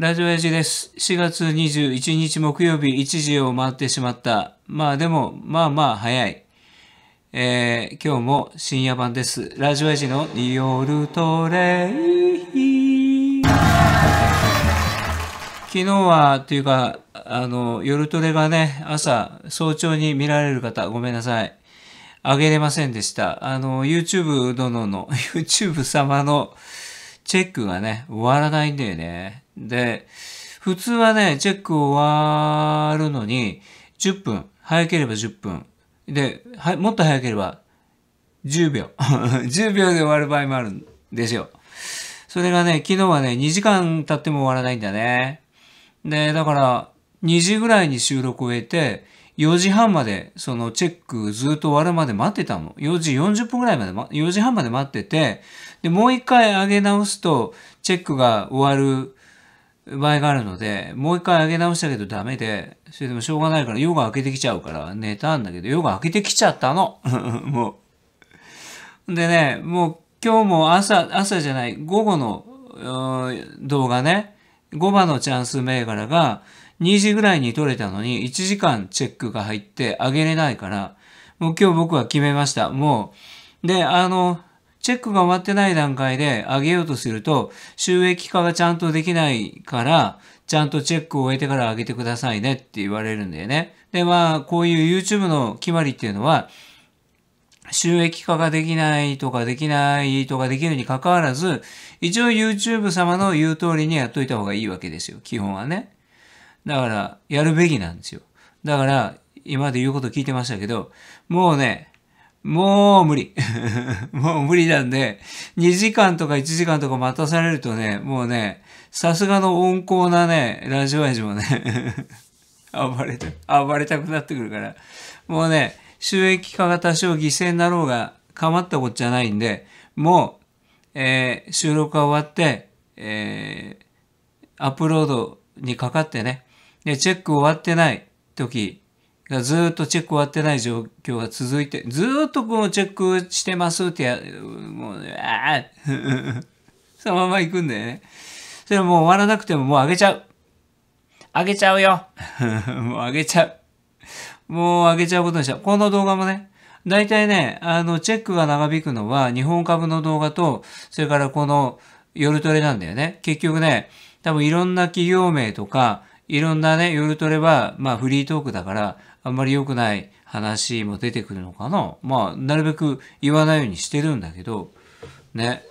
ラジオエジです。4月21日木曜日1時を回ってしまった。まあでも、まあまあ早い。えー、今日も深夜版です。ラジオエジのニルトレイ。昨日は、というか、あの、夜トレがね、朝、早朝に見られる方、ごめんなさい。あげれませんでした。あの、YouTube 殿の、YouTube 様のチェックがね、終わらないんだよね。で、普通はね、チェック終わるのに、10分。早ければ10分。で、はもっと早ければ10秒。10 秒で終わる場合もあるんですよ。それがね、昨日はね、2時間経っても終わらないんだね。で、だから、2時ぐらいに収録を終えて、4時半まで、そのチェックずっと終わるまで待ってたの。4時40分ぐらいまで、ま、4時半まで待ってて、で、もう一回上げ直すと、チェックが終わる場合があるので、もう一回上げ直したけどダメで、それでもしょうがないから夜が明けてきちゃうから寝たんだけど、夜が明けてきちゃったの もう。でね、もう今日も朝、朝じゃない、午後の動画ね、5番のチャンス銘柄が2時ぐらいに撮れたのに1時間チェックが入って上げれないから、もう今日僕は決めました。もう、で、あの、チェックが終わってない段階で上げようとすると、収益化がちゃんとできないから、ちゃんとチェックを終えてから上げてくださいねって言われるんだよね。で、まあ、こういう YouTube の決まりっていうのは、収益化ができないとかできないとかできるに関わらず、一応 YouTube 様の言う通りにやっといた方がいいわけですよ。基本はね。だから、やるべきなんですよ。だから、今まで言うこと聞いてましたけど、もうね、もう無理。もう無理なんで、2時間とか1時間とか待たされるとね、もうね、さすがの温厚なね、ラジオ味もね 暴れた、暴れたくなってくるから、もうね、収益化が多少犠牲になろうが、かまったこっちゃないんで、もう、えー、収録が終わって、えー、アップロードにかかってね、で、チェック終わってない時、らずっとチェック終わってない状況が続いて、ずっとこのチェックしてますってや、もう、ああ そのまま行くんだよね。それもう終わらなくてももうあげちゃう。あげちゃうよ。もうあげちゃう。もうあげちゃうことにした。この動画もね、大体ね、あの、チェックが長引くのは日本株の動画と、それからこの夜トレなんだよね。結局ね、多分いろんな企業名とか、いろんなね、夜トレは、まあフリートークだから、あんまり良くない話も出てくるのかなまあなるべく言わないようにしてるんだけどね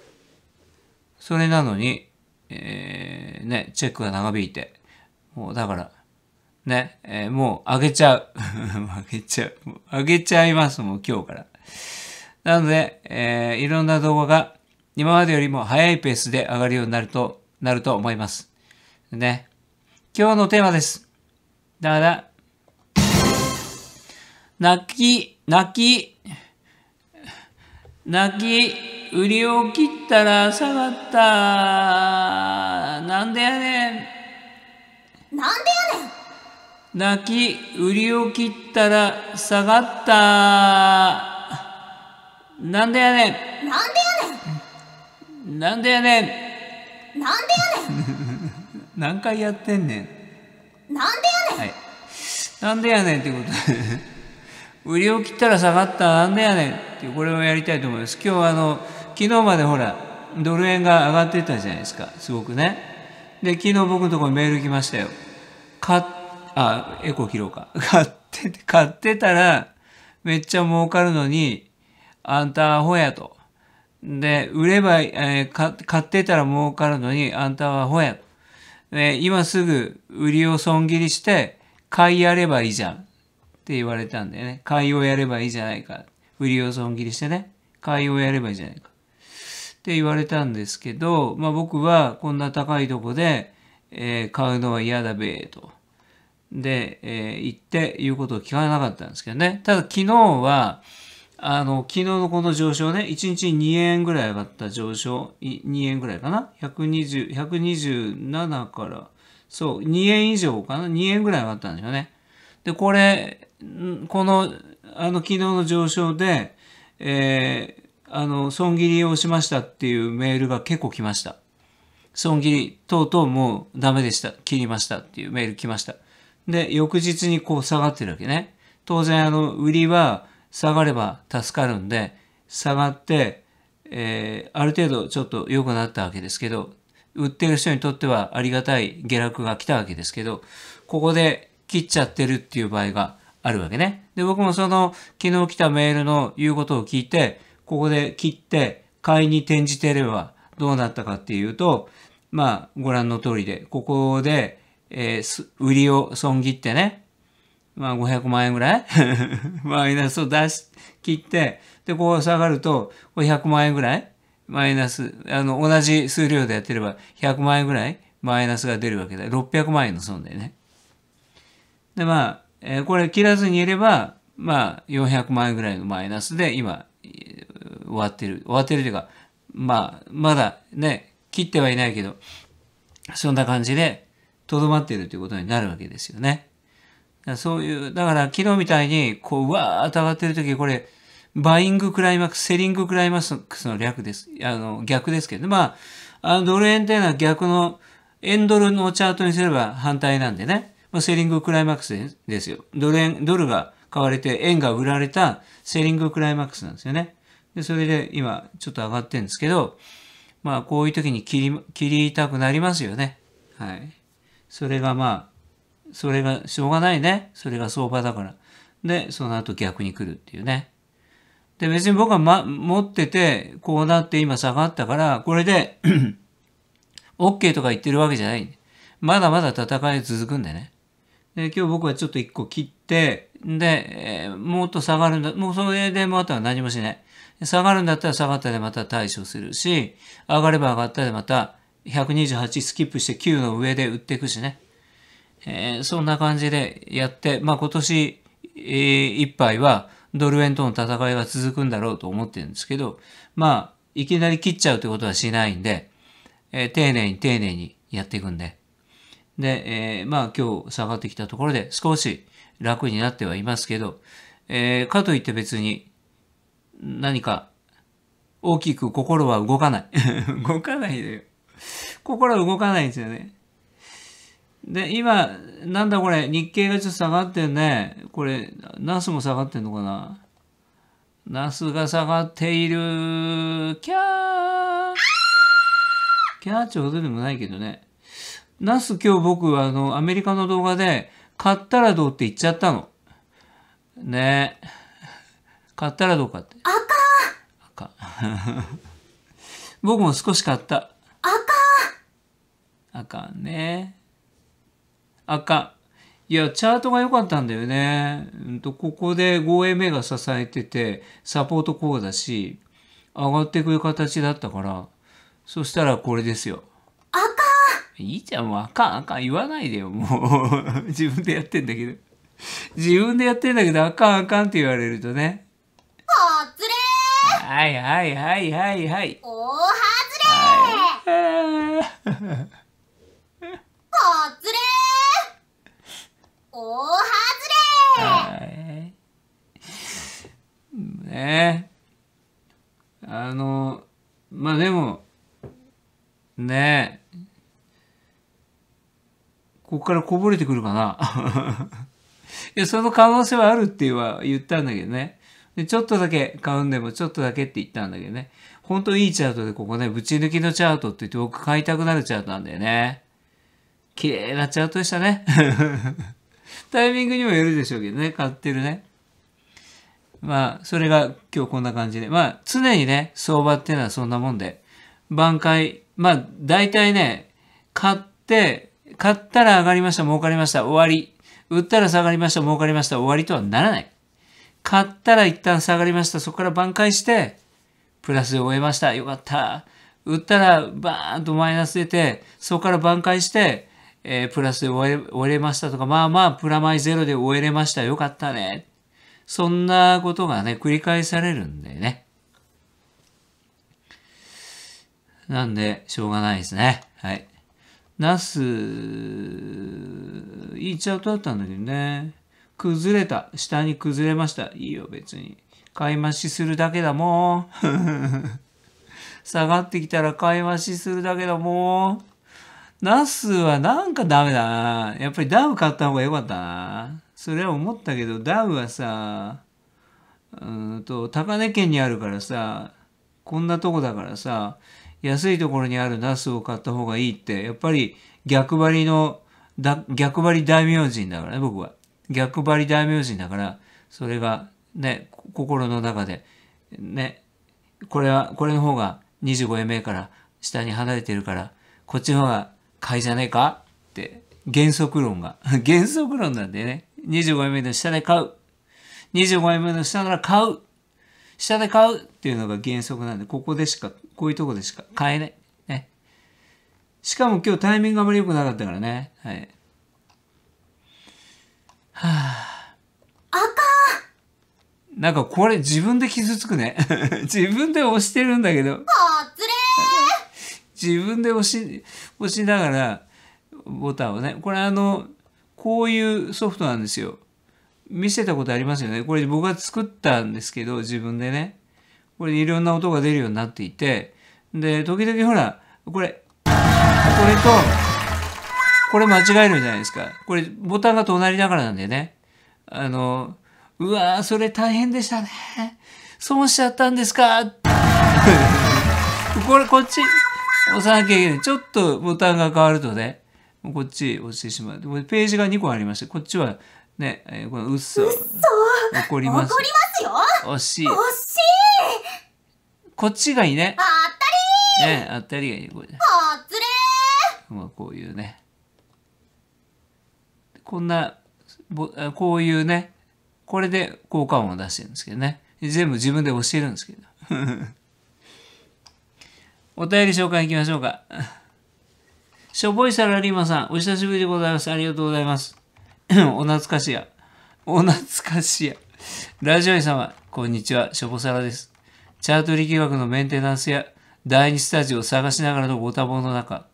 それなのに、えー、ねチェックが長引いてもうだからね、えー、もうあげちゃうあ げちゃうあげちゃいますもう今日からなので、えー、いろんな動画が今までよりも早いペースで上がるようになるとなると思いますね今日のテーマですだから泣き、泣き、泣き、売りを切ったら下がった。なんでやねん。なんでやねん。泣き、売りを切ったら下がった。なんでやねん。なんでやねん。なんでやねん。なんでやねん。何回やってんねん。なんでやねん。はい。なんでやねんってこと売りを切ったら下がったなんでやねんっていうこれをやりたいと思います今日はあの昨日までほらドル円が上がってたじゃないですかすごくねで昨日僕のところにメール来ましたよ買っあエコ切ろうか 買ってて買ってたらめっちゃ儲かるのにあんたアホやとで売れば、えー、買ってたら儲かるのにあんたはアホやとで今すぐ売りを損切りして買いやればいいじゃんって言われたんだよね。買いをやればいいじゃないか。売りを損切りしてね。買いをやればいいじゃないか。って言われたんですけど、まあ僕はこんな高いとこで、えー、買うのは嫌だべと。で、えー、言って言うことを聞かなかったんですけどね。ただ昨日は、あの、昨日のこの上昇ね、1日2円ぐらい上がった上昇、2円ぐらいかな ?120、127から、そう、2円以上かな ?2 円ぐらい上がったんですよね。で、これ、この、あの、昨日の上昇で、えー、あの、損切りをしましたっていうメールが結構来ました。損切り、とうとうもうダメでした。切りましたっていうメール来ました。で、翌日にこう下がってるわけね。当然、あの、売りは下がれば助かるんで、下がって、えー、ある程度ちょっと良くなったわけですけど、売ってる人にとってはありがたい下落が来たわけですけど、ここで切っちゃってるっていう場合があるわけね。で、僕もその昨日来たメールの言うことを聞いて、ここで切って買いに転じてればどうなったかっていうと、まあご覧の通りで、ここで、えー、売りを損切ってね、まあ500万円ぐらい マイナスを出し、切って、で、こう下がると、これ100万円ぐらいマイナス、あの、同じ数量でやってれば100万円ぐらいマイナスが出るわけだ。600万円の損だよね。で、まあ、えー、これ切らずにいれば、まあ、400万円ぐらいのマイナスで今、終わってる。終わってるというか、まあ、まだね、切ってはいないけど、そんな感じで、とどまっているということになるわけですよね。そういう、だから昨日みたいに、こう、うわーっと上がってる時、これ、バイングクライマックス、セリングクライマックスの略です。あの、逆ですけど、まあ、あのドル円っていうのは逆の、円ドルのチャートにすれば反対なんでね。まあ、セーリングクライマックスですよ。ドル円、ドルが買われて円が売られたセーリングクライマックスなんですよね。で、それで今ちょっと上がってるんですけど、まあこういう時に切り、切りたくなりますよね。はい。それがまあ、それがしょうがないね。それが相場だから。で、その後逆に来るっていうね。で、別に僕は、ま、持ってて、こうなって今下がったから、これで OK とか言ってるわけじゃない。まだまだ戦い続くんでね。で今日僕はちょっと1個切って、で、えー、もっと下がるんだ、もうそれでもあとは何もしない。下がるんだったら下がったでまた対処するし、上がれば上がったでまた128スキップして9の上で売っていくしね。えー、そんな感じでやって、まあ今年、えー、いっぱいはドル円との戦いが続くんだろうと思ってるんですけど、まあ、いきなり切っちゃうということはしないんで、えー、丁寧に丁寧にやっていくんで、で、えー、まあ今日下がってきたところで少し楽になってはいますけど、えー、かといって別に何か大きく心は動かない。動かないでよ。心は動かないんですよね。で、今、なんだこれ、日経がちょっと下がってるね。これ、ナスも下がってんのかなナスが下がっている。キャーキャーちょうどでもないけどね。ナス今日僕はあの、アメリカの動画で、買ったらどうって言っちゃったの。ねえ。買ったらどうかって。赤赤。僕も少し買った。赤赤ね。赤。いや、チャートが良かったんだよね。うんと、ここで 5A が支えてて、サポートこうだし、上がってくる形だったから、そしたらこれですよ。赤いいじゃん、もうあかん、あかん、言わないでよ、もう 自分でやってんだけど自分でやってんだけど、あかん、あかんって言われるとね。つれはいはいはいはいはい。おはずれーからこぼれてくるかな いや、その可能性はあるって言は言ったんだけどね。で、ちょっとだけ、買うんでもちょっとだけって言ったんだけどね。ほんといいチャートで、ここね、ぶち抜きのチャートって言って僕買いたくなるチャートなんだよね。綺麗なチャートでしたね。タイミングにもよるでしょうけどね、買ってるね。まあ、それが今日こんな感じで。まあ、常にね、相場っていうのはそんなもんで、挽回、まあ、大体ね、買って、買ったら上がりました、儲かりました、終わり。売ったら下がりました、儲かりました、終わりとはならない。買ったら一旦下がりました、そこから挽回して、プラスで終えました、よかった。売ったらバーンとマイナス出て、そこから挽回して、えー、プラスで終え終えれましたとか、まあまあ、プラマイゼロで終えれました、よかったね。そんなことがね、繰り返されるんでね。なんで、しょうがないですね。はい。ナス、いいチャートだったんだけどね。崩れた。下に崩れました。いいよ、別に。買い増しするだけだもん。下がってきたら買い増しするだけだもん。ナスはなんかダメだな。やっぱりダウ買った方が良かったな。それは思ったけど、ダウはさ、うんと、高値圏にあるからさ、こんなとこだからさ、安いところにあるナスを買った方がいいって、やっぱり逆張りの、逆張り大名人だからね、僕は。逆張り大名人だから、それがね、心の中で、ね、これは、これの方が25円目から下に離れてるから、こっちの方が買いじゃねえかって原則論が。原則論なんでね。25円目の下で買う。25円目の下なら買う。下で買うっていうのが原則なんで、ここでしか、こういうとこでしか買えない。ね。しかも今日タイミングあまり良くなかったからね。はい。はぁ、あ。赤なんかこれ自分で傷つくね。自分で押してるんだけど。ほつれ自分で押し、押しながらボタンをね。これあの、こういうソフトなんですよ。見せたことありますよね。これ僕が作ったんですけど、自分でね。これいろんな音が出るようになっていて、で、時々ほら、これ、これと、これ間違えるじゃないですか。これボタンが隣だからなんでね。あの、うわー、それ大変でしたね。損しちゃったんですか これこっち押さなきゃいけない。ちょっとボタンが変わるとね、こっち押してしまう。ページが2個ありまして、こっちはね、えー、この嘘。嘘怒ります。怒りますよ惜しい。惜しいこっちがいいね。あったりね、あったりがいい。これあつれまあ、こういうね。こんな、こういうね、これで効果音を出してるんですけどね。全部自分で教えるんですけど。お便り紹介いきましょうか。しょぼいサラリーマンさん、お久しぶりでございます。ありがとうございます。お懐かしや。お懐かしや。ラジオイ様、こんにちは。しょぼさらです。チャート力学のメンテナンスや第2スタジオを探しながらのご多忙の中、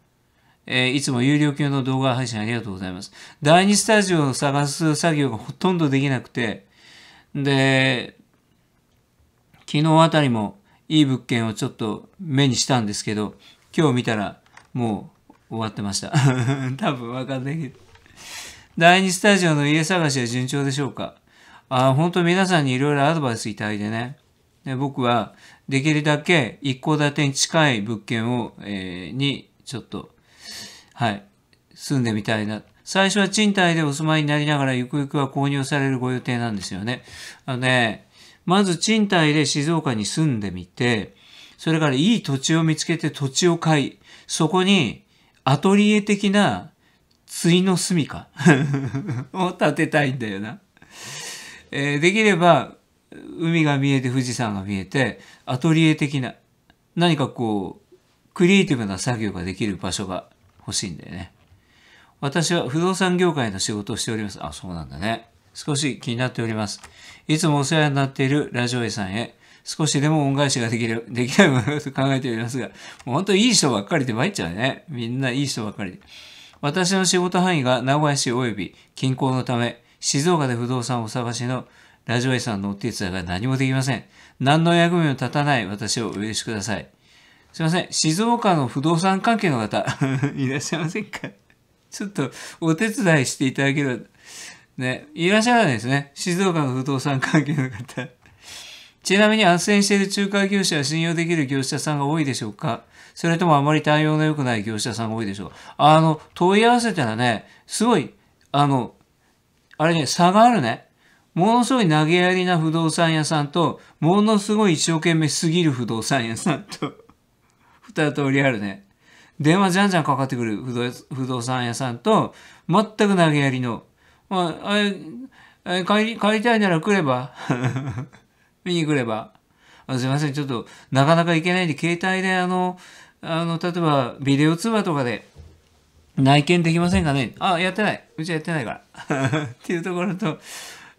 えー、いつも有料級の動画配信ありがとうございます。第2スタジオを探す作業がほとんどできなくて、で、昨日あたりもいい物件をちょっと目にしたんですけど、今日見たらもう終わってました。多分わかんないけど。第2スタジオの家探しは順調でしょうかあ本当皆さんにいろいろアドバイスいただいてね。で僕はできるだけ一戸建てに近い物件を、えー、にちょっと、はい、住んでみたいな。最初は賃貸でお住まいになりながら、ゆくゆくは購入されるご予定なんですよね。あのね、まず賃貸で静岡に住んでみて、それからいい土地を見つけて土地を買い、そこにアトリエ的な水の住か を建てたいんだよな。えー、できれば、海が見えて富士山が見えて、アトリエ的な、何かこう、クリエイティブな作業ができる場所が欲しいんだよね。私は不動産業界の仕事をしております。あ、そうなんだね。少し気になっております。いつもお世話になっているラジオ屋さんへ、少しでも恩返しができる、できないものと考えておりますが、もう本当にいい人ばっかりで参っちゃうね。みんないい人ばっかりで。私の仕事範囲が名古屋市及び近郊のため、静岡で不動産をお探しのラジオ屋さんのお手伝いが何もできません。何の役目も立たない私をお許しください。すいません。静岡の不動産関係の方、いらっしゃいませんかちょっとお手伝いしていただければ、ね、いらっしゃらないですね。静岡の不動産関係の方。ちなみに斡旋している仲介業者は信用できる業者さんが多いでしょうかそれともあまり対応の良くない業者さんが多いでしょう。あの、問い合わせたらね、すごい、あの、あれね、差があるね。ものすごい投げやりな不動産屋さんと、ものすごい一生懸命すぎる不動産屋さんと、二通りあるね。電話じゃんじゃんかかってくる不動産屋さんと、全く投げやりの。まあ、あれ、あれ帰り、帰りたいなら来れば 見に来れば。あすいません、ちょっと、なかなか行けないんで、携帯であの、あの、例えばビデオ通話とかで内見できませんかねあ、やってない。うちはやってないから。っていうところと、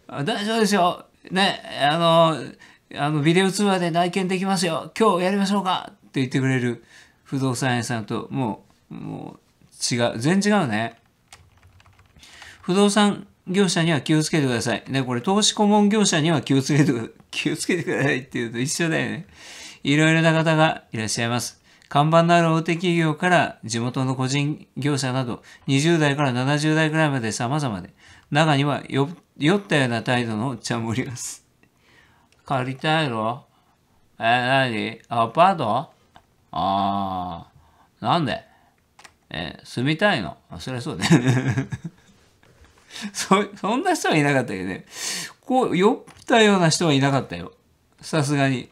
大丈夫ですよ。ね、あの、あのビデオ通話で内見できますよ。今日やりましょうかって言ってくれる不動産屋さんと、もう、もう違う。全然違うね。不動産業者には気をつけてください。ね、これ投資顧問業者には気をつけて、気をつけてくださいっていうと一緒だよね。いろいろな方がいらっしゃいます。看板のある大手企業から地元の個人業者など20代から70代くらいまで様々で、中には酔ったような態度のおっちゃんもおります。借りたいのえ、なにアパートああ、なんでえ、住みたいのそりゃそうだよね そ、そんな人はいなかったけどね。こう、酔ったような人はいなかったよ。さすがに。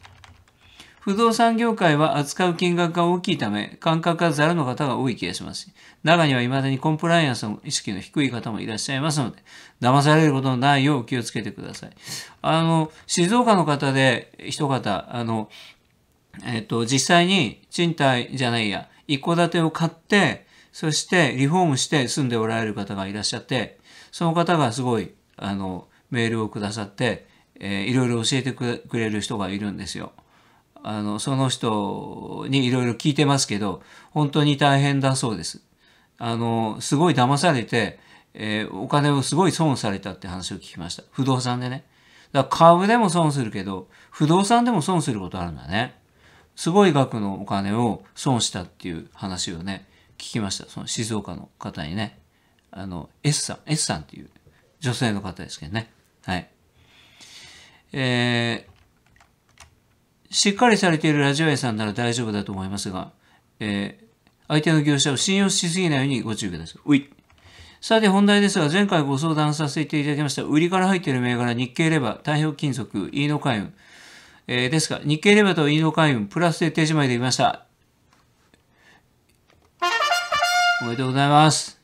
不動産業界は扱う金額が大きいため、感覚がざるの方が多い気がします中には未だにコンプライアンスの意識の低い方もいらっしゃいますので、騙されることのないよう気をつけてください。あの、静岡の方で一方、あの、えっと、実際に賃貸じゃないや、一戸建てを買って、そしてリフォームして住んでおられる方がいらっしゃって、その方がすごい、あの、メールをくださって、えー、いろいろ教えてくれる人がいるんですよ。あのその人にいろいろ聞いてますけど本当に大変だそうです。あのすごい騙されて、えー、お金をすごい損されたって話を聞きました不動産でね。だから株でも損するけど不動産でも損することあるんだね。すごい額のお金を損したっていう話をね聞きましたその静岡の方にねあの S さん S さんっていう女性の方ですけどねはい。えー、しっかりされているラジオ屋さんなら大丈夫だと思いますが、えー、相手の業者を信用しすぎないようにご注意ください。さて本題ですが、前回ご相談させていただきました、売りから入っている銘柄、日経レバー、太平金属、飯野海運。えー、ですが、日経レバーと飯野海運、プラスで手じまいでいました。おめでとうございます。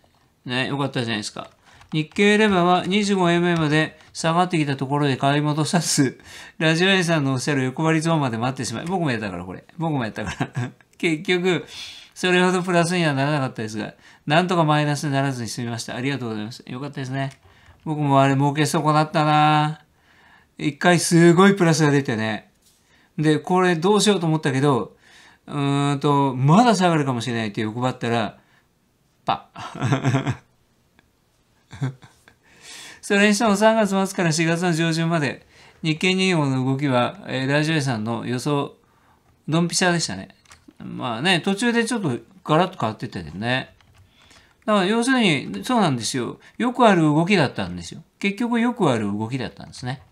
ね、よかったじゃないですか。日経レバーは 25mm まで下がってきたところで買い戻さず、ラジオ屋さんのおっしゃる横張りゾーンまで待ってしまい、僕もやったからこれ、僕もやったから 結局、それほどプラスにはならなかったですが、なんとかマイナスにならずに済みました。ありがとうございます。よかったですね。僕もあれ儲け損なったな一回すごいプラスが出てね。で、これどうしようと思ったけど、うーんと、まだ下がるかもしれないって欲張ったら、パッ。それにしても3月末から4月の上旬まで、日経人5の動きは、えー、ラジオ屋さんの予想、ドンピシャでしたね。まあね、途中でちょっとガラッと変わってたどね。だから要するに、そうなんですよ。よくある動きだったんですよ。結局よくある動きだったんですね。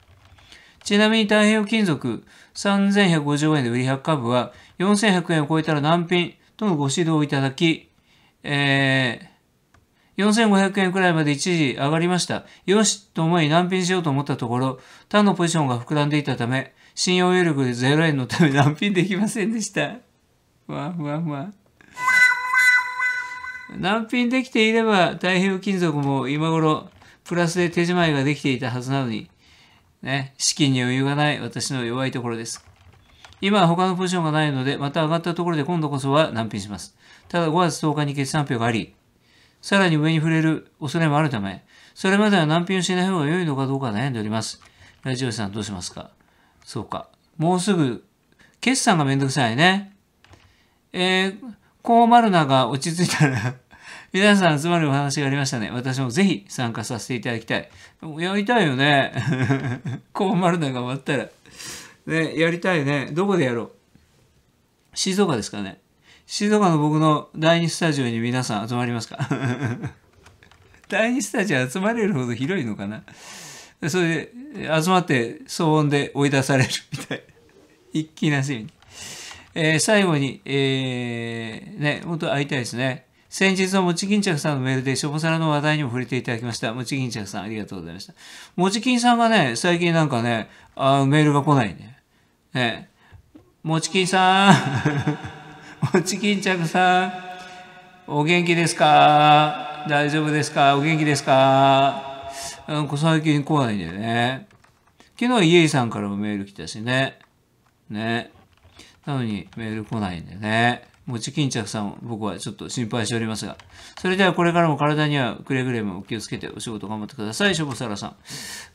ちなみに太平洋金属3150円で売り100株は4100円を超えたら難品とのご指導をいただき、えー、4500円くらいまで一時上がりました。よしと思い難品しようと思ったところ、他のポジションが膨らんでいたため、信用余力で0円のため難品できませんでした。わわわ。難品できていれば太平洋金属も今頃プラスで手仕舞いができていたはずなのに、ね、資金に余裕がない私の弱いところです。今は他のポジションがないので、また上がったところで今度こそは難品します。ただ5月10日に決算表があり、さらに上に触れる恐れもあるため、それまでは難品をしない方が良いのかどうか悩んでおります。ラジオさんどうしますかそうか。もうすぐ、決算がめんどくさいね。えー、こうまるなが落ち着いたら 皆さん集まるお話がありましたね。私もぜひ参加させていただきたい。やりたいよね。こうまるなが終わったら。ね、やりたいね。どこでやろう静岡ですかね。静岡の僕の第二スタジオに皆さん集まりますか 第二スタジオ集まれるほど広いのかなそれで集まって騒音で追い出されるみたい 一気なしに。えー、最後に、えー、ね、本当会いたいですね。先日のもち巾着さんのメールで、しょぼさらの話題にも触れていただきました。もち巾着さん、ありがとうございました。もちきんさんがね、最近なんかね、あメールが来ないね。ね、もちきんさん もち巾着さん、お元気ですか大丈夫ですかお元気ですかうん、最近来ないんだよね。昨日、イエイさんからもメール来たしね。ね。なのにメール来ないんだよね。もち巾着さん、僕はちょっと心配しておりますが。それではこれからも体にはくれぐれも気をつけてお仕事頑張ってください、しょぼさらさ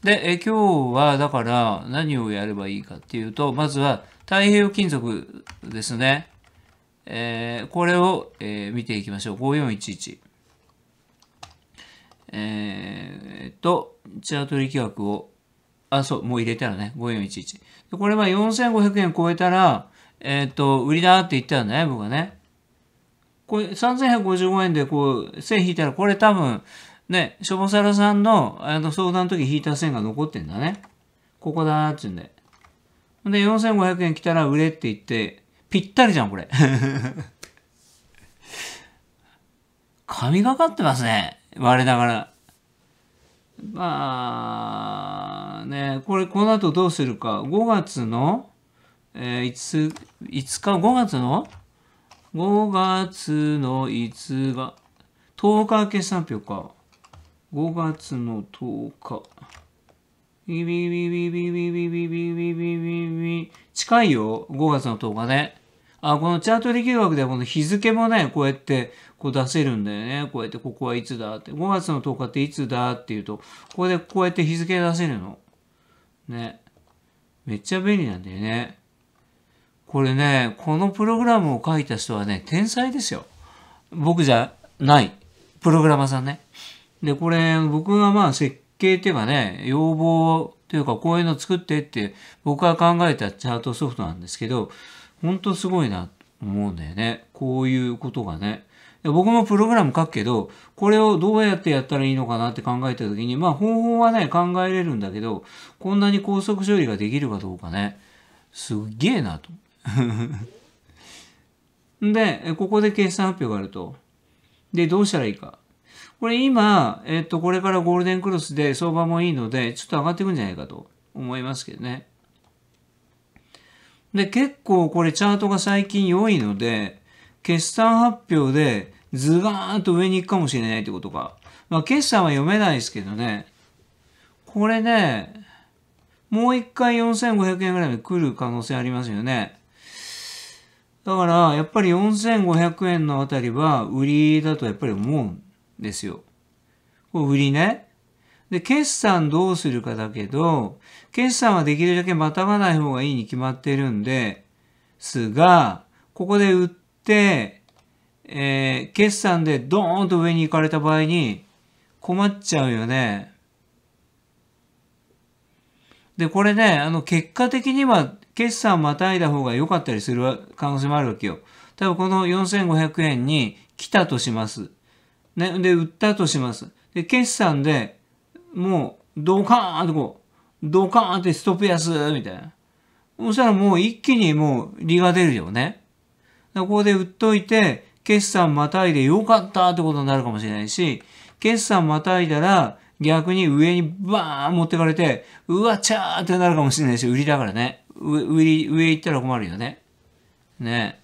ん。で、え今日はだから何をやればいいかっていうと、まずは太平洋金属ですね。えー、これを、えー、見ていきましょう。5411。えー、と、チャート利規額を、あ、そう、もう入れたらね、5411。これは4500円超えたら、えっ、と、売りだって言ったよね、僕はね。これ、3155円でこう、線引いたら、これ多分、ね、しょぼさらさんのあの相談の時引いた線が残ってんだね。ここだーって言うんで。で、4500円来たら売れって言って、ぴったりじゃん、これ。神がかってますね。我ながら。まあ、ね、これ、この後どうするか。5月の、えー、5, 5日、5月の ?5 月の5日、10日決算表か。5月の10日。ビビビビビビビビビビビビ近いよ。ビ月のビビ日ビあこのチャート力学ではこの日付もね、こうやってこう出せるんだよね。こうやってここはいつだって。5月の10日っていつだっていうと、ここでこうやって日付出せるの。ね。めっちゃ便利なんだよね。これね、このプログラムを書いた人はね、天才ですよ。僕じゃない。プログラマーさんね。で、これ、僕がまあ設計っていうかね、要望というかこういうの作ってって僕が考えたチャートソフトなんですけど、本当すごいなと思うんだよね。こういうことがね。僕もプログラム書くけど、これをどうやってやったらいいのかなって考えた時に、まあ方法はね、考えれるんだけど、こんなに高速処理ができるかどうかね、すっげえなと。で、ここで決算発表があると。で、どうしたらいいか。これ今、えっと、これからゴールデンクロスで相場もいいので、ちょっと上がっていくんじゃないかと思いますけどね。で、結構これチャートが最近良いので、決算発表でズバーンと上に行くかもしれないってことか。まあ、決算は読めないですけどね。これね、もう一回4500円ぐらいで来る可能性ありますよね。だから、やっぱり4500円のあたりは売りだとやっぱり思うんですよ。これ売りね。で、決算どうするかだけど、決算はできるだけまたがない方がいいに決まってるんですが、ここで売って、えー、決算でドーンと上に行かれた場合に困っちゃうよね。で、これね、あの、結果的には決算またいだ方が良かったりする可能性もあるわけよ。多分この4500円に来たとします。ね、で、売ったとします。で、決算でもう、ドカーンとこう、ドカーンってストップ安、みたいな。そしたらもう一気にもう利が出るよね。ここで売っといて、決算またいでよかったってことになるかもしれないし、決算またいだら逆に上にバーン持ってかれて、うわちゃーってなるかもしれないし、売りだからね。上、上行ったら困るよね。ね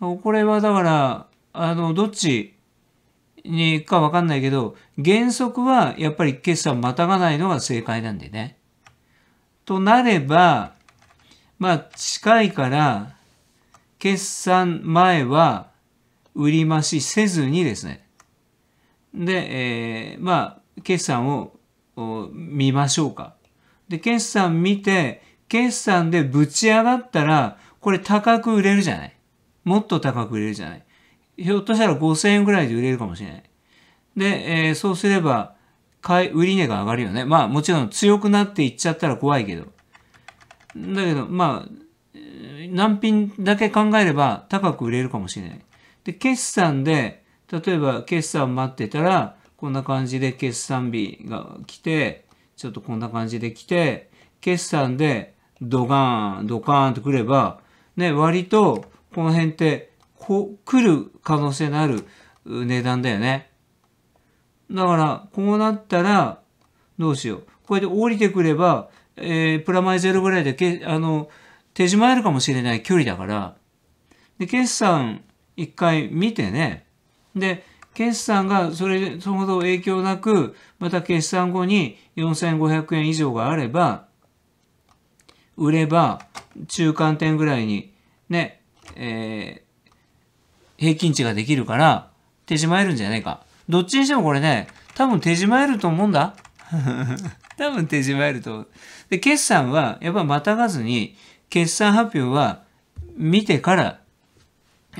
これはだから、あの、どっちにかわかんないけど、原則はやっぱり決算またがないのが正解なんでね。となれば、まあ近いから、決算前は売り増しせずにですね。で、えー、まあ決算を見ましょうか。で、決算見て、決算でぶち上がったら、これ高く売れるじゃない。もっと高く売れるじゃない。ひょっとしたら5000円ぐらいで売れるかもしれない。で、えー、そうすれば、買い、売値が上がるよね。まあもちろん強くなっていっちゃったら怖いけど。だけど、まあ、難品だけ考えれば高く売れるかもしれない。で、決算で、例えば決算待ってたら、こんな感じで決算日が来て、ちょっとこんな感じで来て、決算でドガーン、ドカーンと来れば、ね、割とこの辺ってこ来る可能性のある値段だよね。だから、こうなったら、どうしよう。こうやって降りてくれば、えー、プラマイゼロぐらいでけ、あの、手締まえるかもしれない距離だから、で、決算一回見てね、で、決算がそれ、そのほど影響なく、また決算後に4500円以上があれば、売れば、中間点ぐらいに、ね、えー、平均値ができるから、手締まえるんじゃないか。どっちにしてもこれね、多分手締まえると思うんだ。多分手締まえると思う。で、決算は、やっぱまたがずに、決算発表は見てから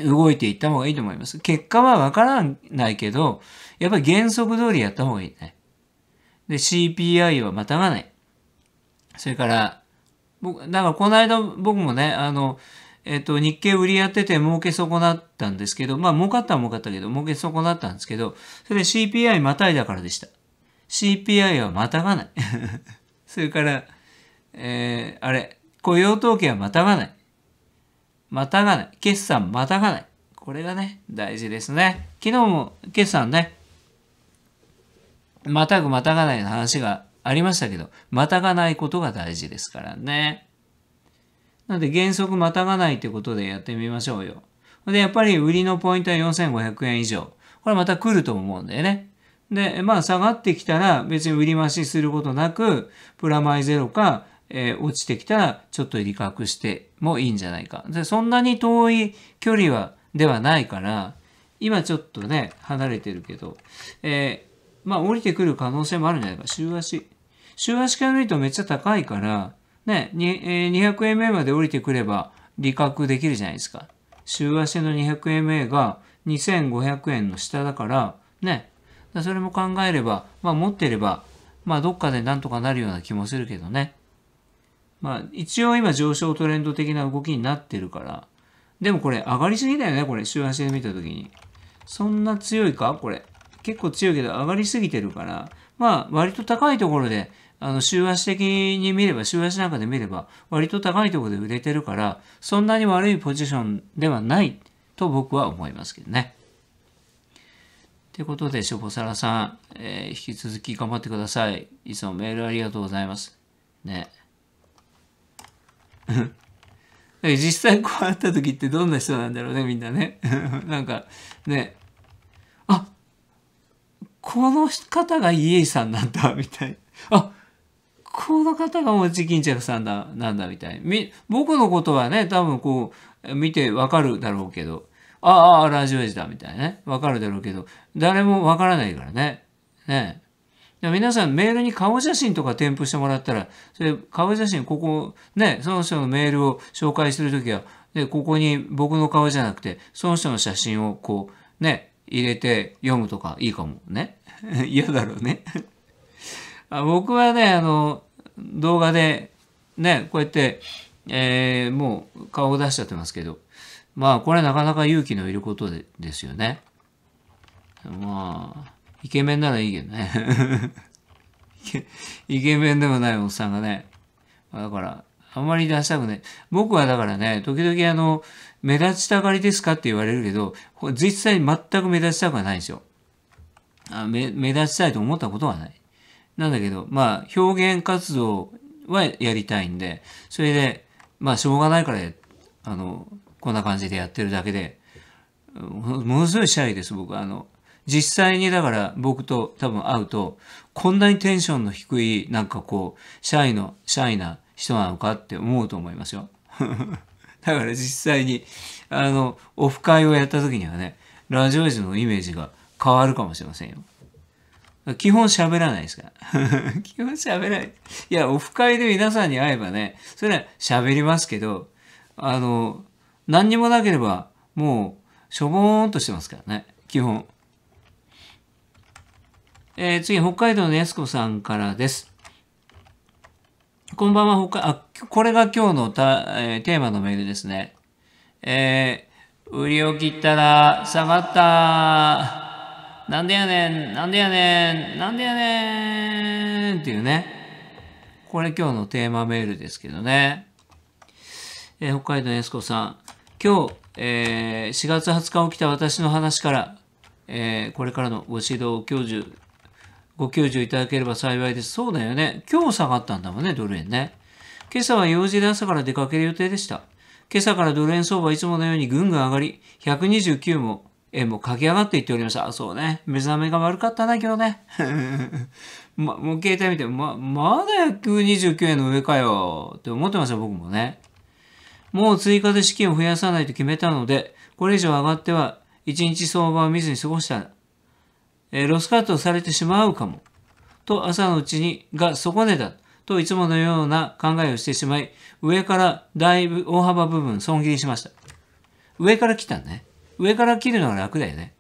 動いていった方がいいと思います。結果はわからないけど、やっぱり原則通りやった方がいいね。で、CPI はまたがない。それから、僕、んかこの間僕もね、あの、えっと、日経売りやってて儲け損なったんですけど、まあ儲かったは儲かったけど、儲け損なったんですけど、それ CPI またいだからでした。CPI はまたがない それから、えー、あれ、雇用統計はまたがない。またがない。決算またがない。これがね、大事ですね。昨日も決算ね、またぐまたがないの話がありましたけど、またがないことが大事ですからね。なんで原則またがないってことでやってみましょうよ。で、やっぱり売りのポイントは4500円以上。これまた来ると思うんだよね。で、まあ下がってきたら別に売り増しすることなく、プラマイゼロか、えー、落ちてきたらちょっと利確してもいいんじゃないか。で、そんなに遠い距離は、ではないから、今ちょっとね、離れてるけど、えー、まあ降りてくる可能性もあるんじゃないか。週足。週足から見るとめっちゃ高いから、ね、200MA まで降りてくれば利確できるじゃないですか。週足の 200MA が2500円の下だから、ね、それも考えれば、まあ持ってれば、まあどっかでなんとかなるような気もするけどね。まあ一応今上昇トレンド的な動きになってるから、でもこれ上がりすぎだよね、これ週足で見た時に。そんな強いかこれ。結構強いけど上がりすぎてるから、まあ割と高いところであの、週足的に見れば、週足なんかで見れば、割と高いところで売れてるから、そんなに悪いポジションではないと僕は思いますけどね。ということで、しょぼさらさん、えー、引き続き頑張ってください。いつもメールありがとうございます。ね。実際こう会った時ってどんな人なんだろうね、みんなね。なんか、ね。あこの方が家さんなんだ、みたいな。あこの方がおうチキンさんだ、なんだみたいみ。僕のことはね、多分こう、見てわかるだろうけど、ああ、ラジオエジだ、みたいなね。わかるだろうけど、誰もわからないからね。ね。皆さんメールに顔写真とか添付してもらったら、それ顔写真、ここ、ね、その人のメールを紹介するときは、で、ここに僕の顔じゃなくて、その人の写真をこう、ね、入れて読むとかいいかもね。嫌だろうねあ僕はね、あの、動画で、ね、こうやって、えー、もう顔を出しちゃってますけど、まあ、これなかなか勇気のいることでですよね。まあ、イケメンならいいけどね。イケメンでもないおっさんがね。だから、あんまり出したくない。僕はだからね、時々あの、目立ちたがりですかって言われるけど、実際全く目立ちたくはないんですよ。あ目目立ちたいと思ったことはない。なんだけど、まあ、表現活動はやりたいんで、それで、まあ、しょうがないから、あの、こんな感じでやってるだけで、ものすごいシャイです、僕。あの、実際にだから僕と多分会うと、こんなにテンションの低い、なんかこう、シャイの、シャイな人なのかって思うと思いますよ。だから実際に、あの、オフ会をやった時にはね、ラジオ時のイメージが変わるかもしれませんよ。基本喋らないですから。基本喋らない。いや、オフ会で皆さんに会えばね、それは喋りますけど、あの、何にもなければ、もう、しょぼーんとしてますからね、基本。えー、次、北海道のやすこさんからです。こんばんは、北海、あ、これが今日のた、えー、テーマのメールですね。えー、売りを切ったら下がったなんでやねん、なんでやねん、なんでやねんっていうね。これ今日のテーマメールですけどね。えー、北海道のエスコさん。今日、えー、4月20日起きた私の話から、えー、これからのご指導、ご教授、ご教授いただければ幸いです。そうだよね。今日下がったんだもんね、ドル円ね。今朝は用事で朝から出かける予定でした。今朝からドル円相場いつものようにぐんぐん上がり、129もえー、もう駆け上がっていっておりました。そうね。目覚めが悪かったんだけどね。ま、もう携帯見て、ま、まだ1 29円の上かよって思ってました、僕もね。もう追加で資金を増やさないと決めたので、これ以上上がっては、一日相場を見ずに過ごした。えー、ロスカットされてしまうかも。と朝のうちに、が損ねた。といつものような考えをしてしまい、上からだいぶ大幅部分損切りしました。上から来たね。上から切るのが楽だよね。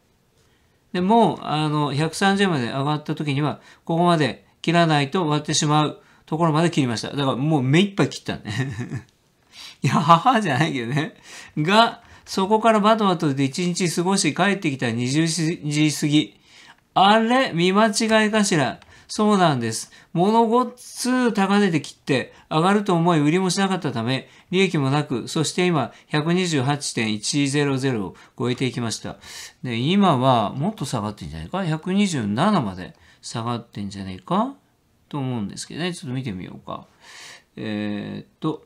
でもうあの130まで上がった時にはここまで切らないと割ってしまうところまで切りました。だからもう目いっぱい切ったね。いや、母じゃないけどね。が、そこからバトバトで一日過ごし帰ってきた20時過ぎ。あれ見間違いかしらそうなんです。物ごっつ高値で切って上がると思い売りもしなかったため、利益もなく、そして今128.100を超えていきました。で、今はもっと下がってんじゃないか ?127 まで下がってんじゃないかと思うんですけどね。ちょっと見てみようか。えー、っと、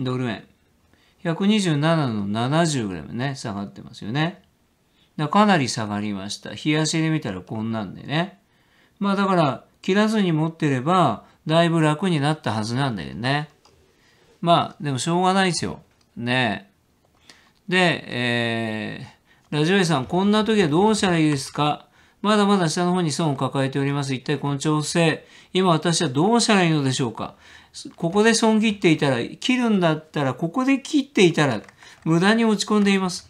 ドル円。127の70ぐらいもね、下がってますよね。だかなり下がりました。日足で見たらこんなんでね。まあだから切らずに持ってればだいぶ楽になったはずなんだよね。まあでもしょうがないですよ。ねで、えー、ラジオ屋さんこんな時はどうしたらいいですかまだまだ下の方に損を抱えております。一体この調整、今私はどうしたらいいのでしょうかここで損切っていたら、切るんだったら、ここで切っていたら、無駄に落ち込んでいます。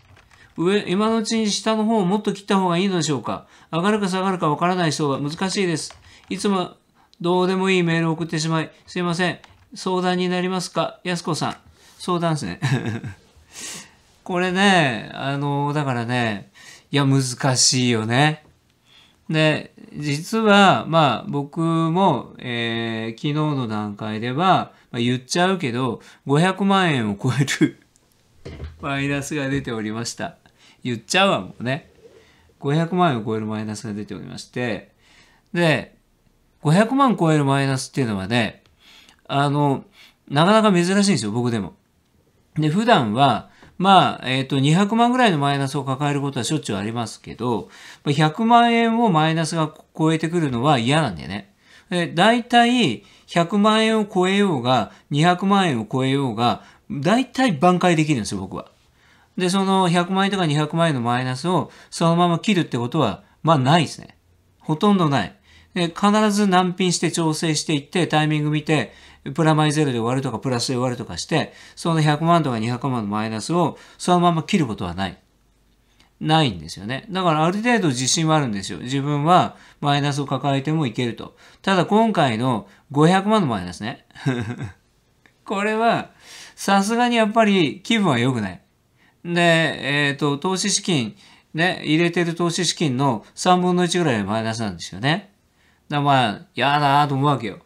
上、今のうちに下の方をもっと切った方がいいのでしょうか上がるか下がるかわからない人が難しいです。いつもどうでもいいメールを送ってしまい、すいません。相談になりますか安子さん。相談ですね。これね、あの、だからね、いや、難しいよね。で、実は、まあ、僕も、えー、昨日の段階では、まあ、言っちゃうけど、500万円を超える マイナスが出ておりました。言っちゃうわもうね500万円を超えるマイナスが出ておりましてで500万超えるマイナスっていうのはねあのなかなか珍しいんですよ僕でもで普段はまあ、えっ、ー、と、200万ぐらいのマイナスを抱えることはしょっちゅうありますけど、100万円をマイナスが超えてくるのは嫌なんだよね。で、大体、100万円を超えようが、200万円を超えようが、大体挽回できるんですよ、僕は。で、その100万円とか200万円のマイナスをそのまま切るってことは、まあないですね。ほとんどない。で、必ず難品して調整していって、タイミング見て、プラマイゼロで終わるとか、プラスで終わるとかして、その100万とか200万のマイナスをそのまま切ることはない。ないんですよね。だからある程度自信はあるんですよ。自分はマイナスを抱えてもいけると。ただ今回の500万のマイナスね。これは、さすがにやっぱり気分は良くない。で、えっ、ー、と、投資資金、ね、入れてる投資資金の3分の1ぐらいマイナスなんですよね。だまあ、嫌だなと思うわけよ。